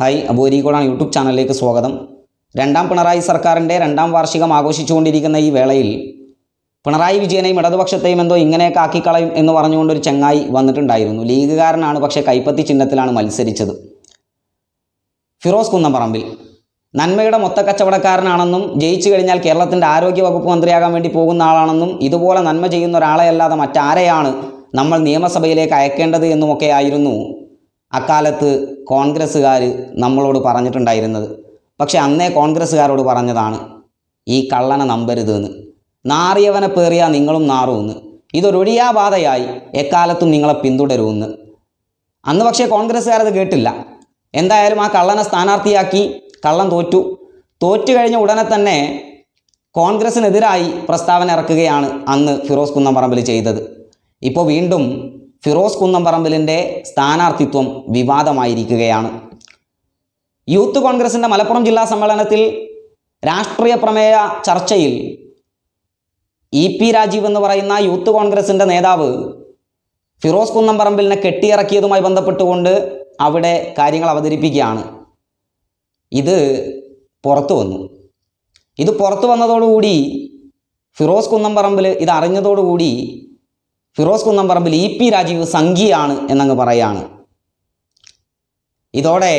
hi അബൂരിക്കോടാണ് YouTube ചാനലിലേക്ക് സ്വാഗതം രണ്ടാം പിണറായി സർക്കാരിൻ്റെ രണ്ടാം വാർഷികം ആഘോഷിച്ചുകൊണ്ടിരിക്കുന്ന ഈ വേളയിൽ പിണറായി വിജയനെയും ഇടതുപക്ഷത്തെയും എന്തോ ഇങ്ങനെയൊക്കെ ആക്കിക്കളയും എന്ന് ഒരു ചെങ്ങായി വന്നിട്ടുണ്ടായിരുന്നു ലീഗുകാരനാണ് പക്ഷേ കൈപ്പത്തി ചിഹ്നത്തിലാണ് മത്സരിച്ചത് ഫിറോസ് കുന്നംപറമ്പിൽ നന്മയുടെ കച്ചവടക്കാരനാണെന്നും ജയിച്ചു കഴിഞ്ഞാൽ കേരളത്തിൻ്റെ വകുപ്പ് മന്ത്രിയാകാൻ വേണ്ടി പോകുന്ന ആളാണെന്നും ഇതുപോലെ നന്മ ചെയ്യുന്ന ഒരാളെയല്ലാതെ മറ്റാരെയാണ് നമ്മൾ നിയമസഭയിലേക്ക് അയക്കേണ്ടത് എന്നുമൊക്കെ ആയിരുന്നു അക്കാലത്ത് കോൺഗ്രസ്സുകാർ നമ്മളോട് പറഞ്ഞിട്ടുണ്ടായിരുന്നത് പക്ഷേ അന്നേ കോൺഗ്രസ്സുകാരോട് പറഞ്ഞതാണ് ഈ കള്ളനെ നമ്പരുത് എന്ന് നാറിയവനെ പേറിയാൽ നിങ്ങളും നാറുമെന്ന് ഇതൊരൊഴിയാബാധയായി എക്കാലത്തും നിങ്ങളെ പിന്തുടരുമെന്ന് അന്ന് പക്ഷേ കോൺഗ്രസ്സുകാരത് കേട്ടില്ല എന്തായാലും ആ കള്ളനെ സ്ഥാനാർത്ഥിയാക്കി കള്ളൻ തോറ്റു തോറ്റു കഴിഞ്ഞ ഉടനെ തന്നെ കോൺഗ്രസ്സിനെതിരായി പ്രസ്താവന ഇറക്കുകയാണ് അന്ന് ഫിറോസ് കുന്നംപറമ്പിൽ ചെയ്തത് ഇപ്പോൾ വീണ്ടും ഫിറോസ് കുന്നംപറമ്പിലിൻ്റെ സ്ഥാനാർത്ഥിത്വം വിവാദമായിരിക്കുകയാണ് യൂത്ത് കോൺഗ്രസിൻ്റെ മലപ്പുറം ജില്ലാ സമ്മേളനത്തിൽ രാഷ്ട്രീയ പ്രമേയ ചർച്ചയിൽ ഇ പി രാജീവ് എന്ന് പറയുന്ന യൂത്ത് കോൺഗ്രസിൻ്റെ നേതാവ് ഫിറോസ് കുന്നംപറമ്പിലിനെ കെട്ടിയിറക്കിയതുമായി ബന്ധപ്പെട്ടുകൊണ്ട് അവിടെ കാര്യങ്ങൾ അവതരിപ്പിക്കുകയാണ് ഇത് പുറത്തു വന്നു ഇത് പുറത്തു വന്നതോടുകൂടി ഫിറോസ് കുന്നംപറമ്പിൽ ഇത് അറിഞ്ഞതോടുകൂടി ഫിറോസ് കുന്നംപറമ്പിൽ ഇ പി രാജീവ് സംഘിയാണ് എന്നങ്ങ് പറയാണ് ഇതോടെ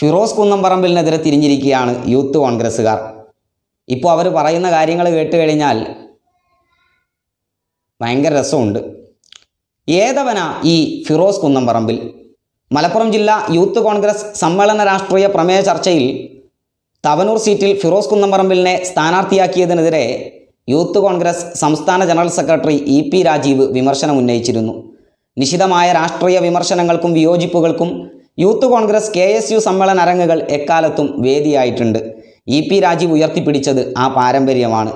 ഫിറോസ് കുന്നംപറമ്പിലിനെതിരെ തിരിഞ്ഞിരിക്കുകയാണ് യൂത്ത് കോൺഗ്രസ്സുകാർ ഇപ്പോൾ അവർ പറയുന്ന കാര്യങ്ങൾ കേട്ട് കഴിഞ്ഞാൽ ഭയങ്കര രസമുണ്ട് ഏതവന ഈ ഫിറോസ് കുന്നംപറമ്പിൽ മലപ്പുറം ജില്ലാ യൂത്ത് കോൺഗ്രസ് സമ്മേളന രാഷ്ട്രീയ പ്രമേയ ചർച്ചയിൽ തവനൂർ സീറ്റിൽ ഫിറോസ് കുന്നംപറമ്പിലിനെ സ്ഥാനാർത്ഥിയാക്കിയതിനെതിരെ യൂത്ത് കോൺഗ്രസ് സംസ്ഥാന general secretary E P Rajeev വിമർശനം ഉന്നയിച്ചിരുന്നു നിശിതമായ രാഷ്ട്രീയ വിമർശനങ്ങൾക്കും വിയോജിപ്പുകൾക്കും Youth Congress K S U സമ്മേളന അരങ്ങുകൾ എക്കാലത്തും വേദിയായിട്ടുണ്ട് ഇ പി രാജീവ് ഉയർത്തിപ്പിടിച്ചത് ആ പാരമ്പര്യമാണ്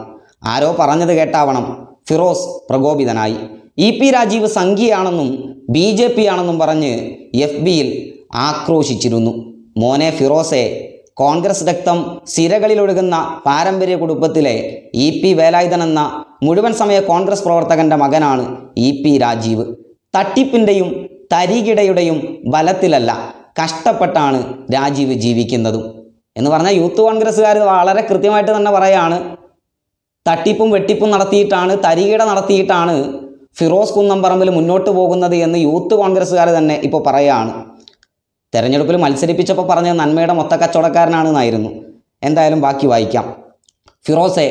ആരോ പറഞ്ഞത് കേട്ടാവണം ഫിറോസ് പ്രകോപിതനായി ഇ പി രാജീവ് സംഘിയാണെന്നും ബി ജെ പി ആണെന്നും പറഞ്ഞ് എഫ് ബിയിൽ ആക്രോശിച്ചിരുന്നു മോനെ ഫിറോസെ കോൺഗ്രസ് രക്തം സിരകളിലൊഴുകുന്ന പാരമ്പര്യ കുടുംബത്തിലെ ഇ പി വേലായുധൻ എന്ന മുഴുവൻ സമയ കോൺഗ്രസ് പ്രവർത്തകന്റെ മകനാണ് ഇ പി രാജീവ് തട്ടിപ്പിൻ്റെയും തരികിടയുടെയും ബലത്തിലല്ല കഷ്ടപ്പെട്ടാണ് രാജീവ് ജീവിക്കുന്നതും എന്ന് പറഞ്ഞാൽ യൂത്ത് കോൺഗ്രസ്സുകാർ വളരെ കൃത്യമായിട്ട് തന്നെ പറയാണ് തട്ടിപ്പും വെട്ടിപ്പും നടത്തിയിട്ടാണ് തരികിട നടത്തിയിട്ടാണ് ഫിറോസ് കുന്നംപറമ്പിൽ മുന്നോട്ട് പോകുന്നത് എന്ന് യൂത്ത് കോൺഗ്രസ്സുകാർ തന്നെ ഇപ്പോൾ പറയുകയാണ് തെരഞ്ഞെടുപ്പിൽ മത്സരിപ്പിച്ചപ്പോൾ പറഞ്ഞത് നന്മയുടെ മൊത്ത കച്ചവടക്കാരനാണെന്നായിരുന്നു എന്തായാലും ബാക്കി വായിക്കാം ഫിറോസെ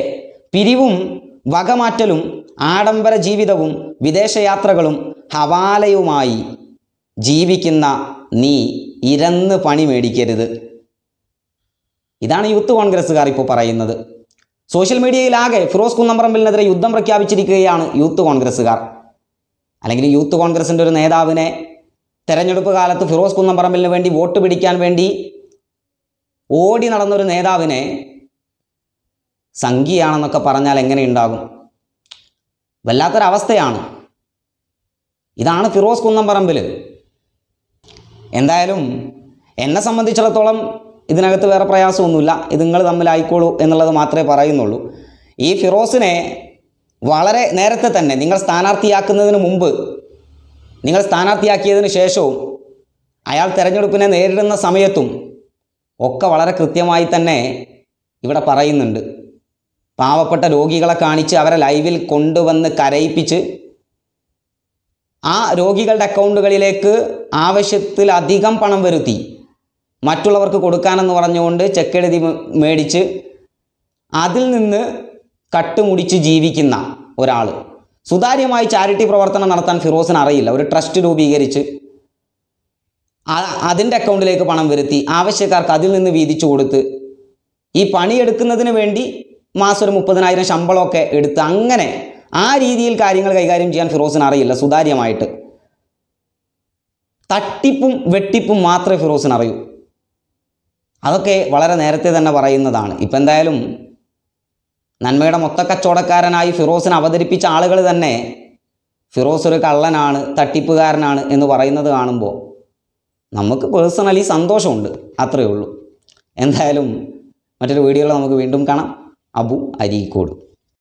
പിരിവും വകമാറ്റലും ആഡംബര ജീവിതവും വിദേശയാത്രകളും ഹവാലയുമായി ജീവിക്കുന്ന നീ ഇരന്ന് പണി മേടിക്കരുത് ഇതാണ് യൂത്ത് കോൺഗ്രസ്സുകാർ ഇപ്പോൾ പറയുന്നത് സോഷ്യൽ മീഡിയയിലാകെ ഫിറോസ് കുന്നംപറമ്പിലിനെതിരെ യുദ്ധം പ്രഖ്യാപിച്ചിരിക്കുകയാണ് യൂത്ത് കോൺഗ്രസ്സുകാർ അല്ലെങ്കിൽ യൂത്ത് കോൺഗ്രസിൻ്റെ ഒരു നേതാവിനെ തെരഞ്ഞെടുപ്പ് കാലത്ത് ഫിറോസ് കുന്നംപറമ്പലിന് വേണ്ടി വോട്ട് പിടിക്കാൻ വേണ്ടി ഓടി നടന്നൊരു നേതാവിനെ സംഘിയാണെന്നൊക്കെ പറഞ്ഞാൽ എങ്ങനെ ഉണ്ടാകും വല്ലാത്തൊരവസ്ഥയാണ് ഇതാണ് ഫിറോസ് കുന്നംപറമ്പിൽ എന്തായാലും എന്നെ സംബന്ധിച്ചിടത്തോളം ഇതിനകത്ത് വേറെ പ്രയാസമൊന്നുമില്ല ഇത് നിങ്ങൾ തമ്മിലായിക്കോളൂ എന്നുള്ളത് മാത്രമേ പറയുന്നുള്ളൂ ഈ ഫിറോസിനെ വളരെ നേരത്തെ തന്നെ നിങ്ങൾ സ്ഥാനാർത്ഥിയാക്കുന്നതിന് മുമ്പ് നിങ്ങൾ സ്ഥാനാർത്ഥിയാക്കിയതിന് ശേഷവും അയാൾ തെരഞ്ഞെടുപ്പിനെ നേരിടുന്ന സമയത്തും ഒക്കെ വളരെ കൃത്യമായി തന്നെ ഇവിടെ പറയുന്നുണ്ട് പാവപ്പെട്ട രോഗികളെ കാണിച്ച് അവരെ ലൈവിൽ കൊണ്ടുവന്ന് കരയിപ്പിച്ച് ആ രോഗികളുടെ അക്കൗണ്ടുകളിലേക്ക് ആവശ്യത്തിലധികം പണം വരുത്തി മറ്റുള്ളവർക്ക് കൊടുക്കാനെന്ന് പറഞ്ഞുകൊണ്ട് എഴുതി മേടിച്ച് അതിൽ നിന്ന് കട്ടുമുടിച്ച് ജീവിക്കുന്ന ഒരാൾ സുതാര്യമായി ചാരിറ്റി പ്രവർത്തനം നടത്താൻ ഫിറോസിന് അറിയില്ല ഒരു ട്രസ്റ്റ് രൂപീകരിച്ച് അതിൻ്റെ അക്കൗണ്ടിലേക്ക് പണം വരുത്തി ആവശ്യക്കാർക്ക് അതിൽ നിന്ന് വീതിച്ചു കൊടുത്ത് ഈ പണിയെടുക്കുന്നതിന് വേണ്ടി മാസം ഒരു മുപ്പതിനായിരം ശമ്പളമൊക്കെ എടുത്ത് അങ്ങനെ ആ രീതിയിൽ കാര്യങ്ങൾ കൈകാര്യം ചെയ്യാൻ ഫിറോസിന് അറിയില്ല സുതാര്യമായിട്ട് തട്ടിപ്പും വെട്ടിപ്പും മാത്രമേ ഫിറോസിന് അറിയൂ അതൊക്കെ വളരെ നേരത്തെ തന്നെ പറയുന്നതാണ് ഇപ്പം എന്തായാലും നന്മയുടെ മൊത്തക്കച്ചവടക്കാരനായി ഫിറോസിനെ അവതരിപ്പിച്ച ആളുകൾ തന്നെ ഫിറോസ് ഒരു കള്ളനാണ് തട്ടിപ്പുകാരനാണ് എന്ന് പറയുന്നത് കാണുമ്പോൾ നമുക്ക് പേഴ്സണലി സന്തോഷമുണ്ട് അത്രയേ ഉള്ളൂ എന്തായാലും മറ്റൊരു വീഡിയോയിൽ നമുക്ക് വീണ്ടും കാണാം അബു അരീക്കോട്